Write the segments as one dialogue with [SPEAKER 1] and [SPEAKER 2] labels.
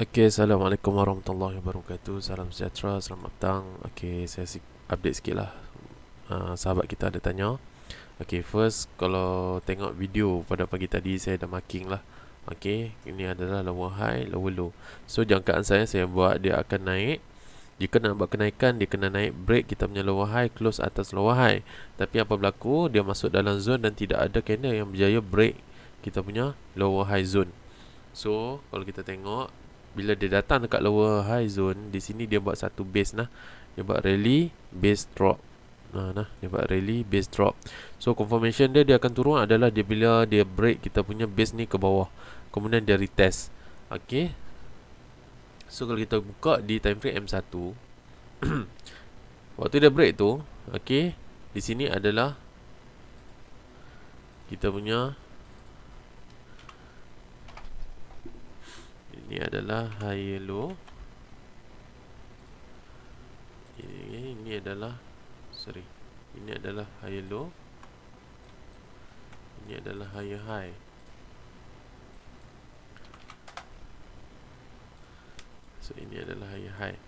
[SPEAKER 1] Okay, Assalamualaikum warahmatullahi wabarakatuh Salam sejahtera, selamat petang Okay, saya update sikit lah uh, Sahabat kita ada tanya Okay, first Kalau tengok video pada pagi tadi Saya dah marking lah Okay, ini adalah lower high, lower low So, jangkaan saya, saya buat Dia akan naik jika nak buat kenaikan, dia kena naik break kita punya lower high, close atas lower high. Tapi apa berlaku, dia masuk dalam zone dan tidak ada candle yang berjaya break kita punya lower high zone. So, kalau kita tengok, bila dia datang dekat lower high zone di sini dia buat satu base nah dia buat rally base drop nah nah dia buat rally base drop so confirmation dia dia akan turun adalah dia bila dia break kita punya base ni ke bawah kemudian dia retest okey so kalau kita buka di time frame M1 waktu dia break tu okey di sini adalah kita punya Ini adalah high low ini, ini adalah Sorry Ini adalah high low Ini adalah high high So ini adalah high high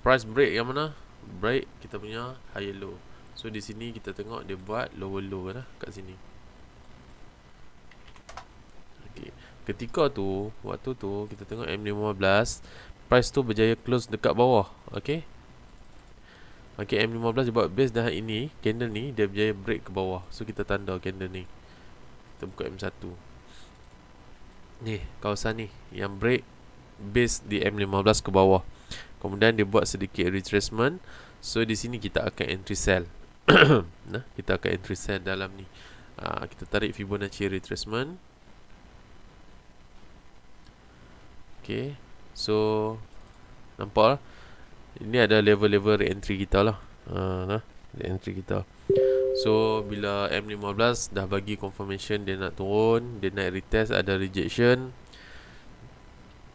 [SPEAKER 1] Price break yang mana? Break kita punya high low So di sini kita tengok dia buat lower low lah Kat sini ketika tu waktu tu kita tengok M15 price tu berjaya close dekat bawah okey okey M15 dia buat base dah ini candle ni dia berjaya break ke bawah so kita tanda candle ni kita buka M1 ni kawasan ni yang break base di M15 ke bawah kemudian dia buat sedikit retracement so di sini kita akan entry sell nah kita akan entry sell dalam ni Uh, kita tarik Fibonacci retracement Okay So Nampak lah Ini ada level-level re-entry kita lah uh, Re-entry kita So bila M15 dah bagi confirmation dia nak turun Dia nak retest ada rejection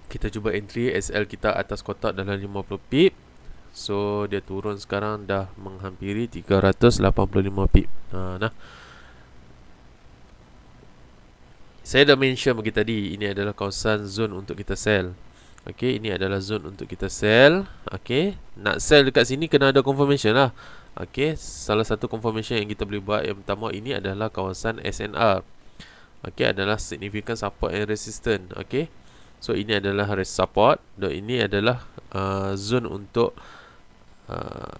[SPEAKER 1] Kita cuba entry SL kita atas kotak dalam 50 pip So dia turun sekarang dah menghampiri 385 pip uh, Nah, nah saya dah mention bagi tadi Ini adalah kawasan zone untuk kita sell Okay, ini adalah zone untuk kita sell Okay, nak sell dekat sini kena ada confirmation lah Okay, salah satu confirmation yang kita boleh buat Yang pertama ini adalah kawasan SNR Okay, adalah significant support and resistance Okay, so ini adalah support Dan ini adalah uh, zone untuk uh,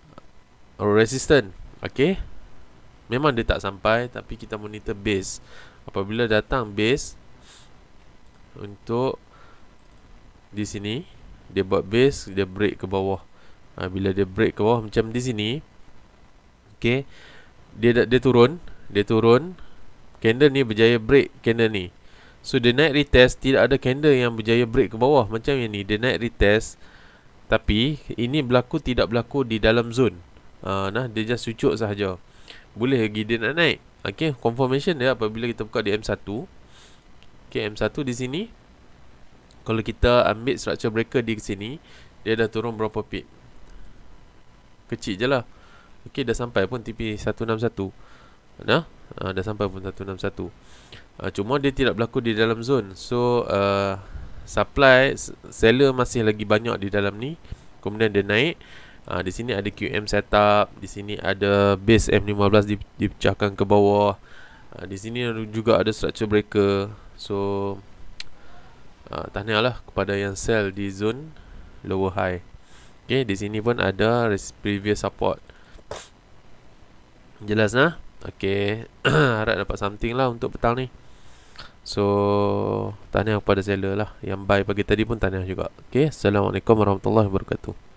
[SPEAKER 1] resistance Okay, memang dia tak sampai Tapi kita monitor base apabila datang base untuk di sini dia buat base dia break ke bawah ha, bila dia break ke bawah macam di sini okey dia dia turun dia turun candle ni berjaya break candle ni so dia naik retest tidak ada candle yang berjaya break ke bawah macam yang ni dia naik retest tapi ini berlaku tidak berlaku di dalam zone ha, nah dia just cucuk sahaja boleh lagi dia nak naik Okay, confirmation dia apabila kita buka DM1 Okay, M1 di sini Kalau kita ambil structure breaker di sini Dia dah turun berapa pip Kecil je lah Okay, dah sampai pun TP161 Nah, uh, dah sampai pun 161 uh, ah, Cuma dia tidak berlaku di dalam zone So, uh, supply Seller masih lagi banyak di dalam ni Kemudian dia naik Ha, di sini ada QM setup, di sini ada base M15 dipecahkan ke bawah. Ha, di sini juga ada structure breaker. So ha, lah kepada yang sell di zone lower high. Okay, di sini pun ada previous support. Jelas nah? Okey, harap dapat something lah untuk petang ni. So, tahniah kepada seller lah Yang buy pagi tadi pun tahniah juga Okay, Assalamualaikum Warahmatullahi Wabarakatuh